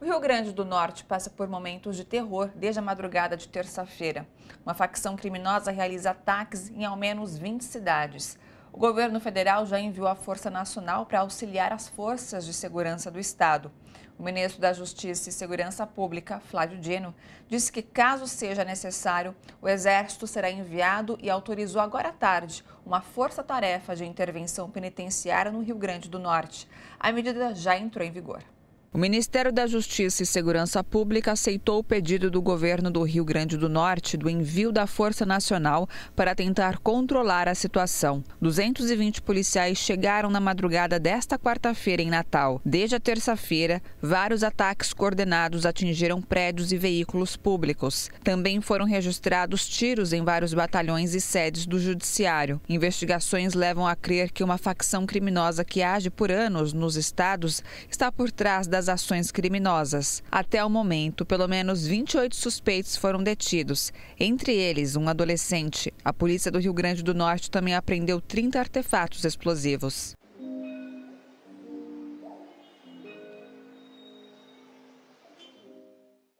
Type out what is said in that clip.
O Rio Grande do Norte passa por momentos de terror desde a madrugada de terça-feira. Uma facção criminosa realiza ataques em ao menos 20 cidades. O governo federal já enviou a Força Nacional para auxiliar as forças de segurança do Estado. O ministro da Justiça e Segurança Pública, Flávio Dino, disse que, caso seja necessário, o Exército será enviado e autorizou agora à tarde uma força-tarefa de intervenção penitenciária no Rio Grande do Norte. A medida já entrou em vigor. O Ministério da Justiça e Segurança Pública aceitou o pedido do governo do Rio Grande do Norte do envio da Força Nacional para tentar controlar a situação. 220 policiais chegaram na madrugada desta quarta-feira em Natal. Desde a terça-feira, vários ataques coordenados atingiram prédios e veículos públicos. Também foram registrados tiros em vários batalhões e sedes do Judiciário. Investigações levam a crer que uma facção criminosa que age por anos nos estados está por trás da das ações criminosas. Até o momento, pelo menos 28 suspeitos foram detidos, entre eles um adolescente. A polícia do Rio Grande do Norte também apreendeu 30 artefatos explosivos.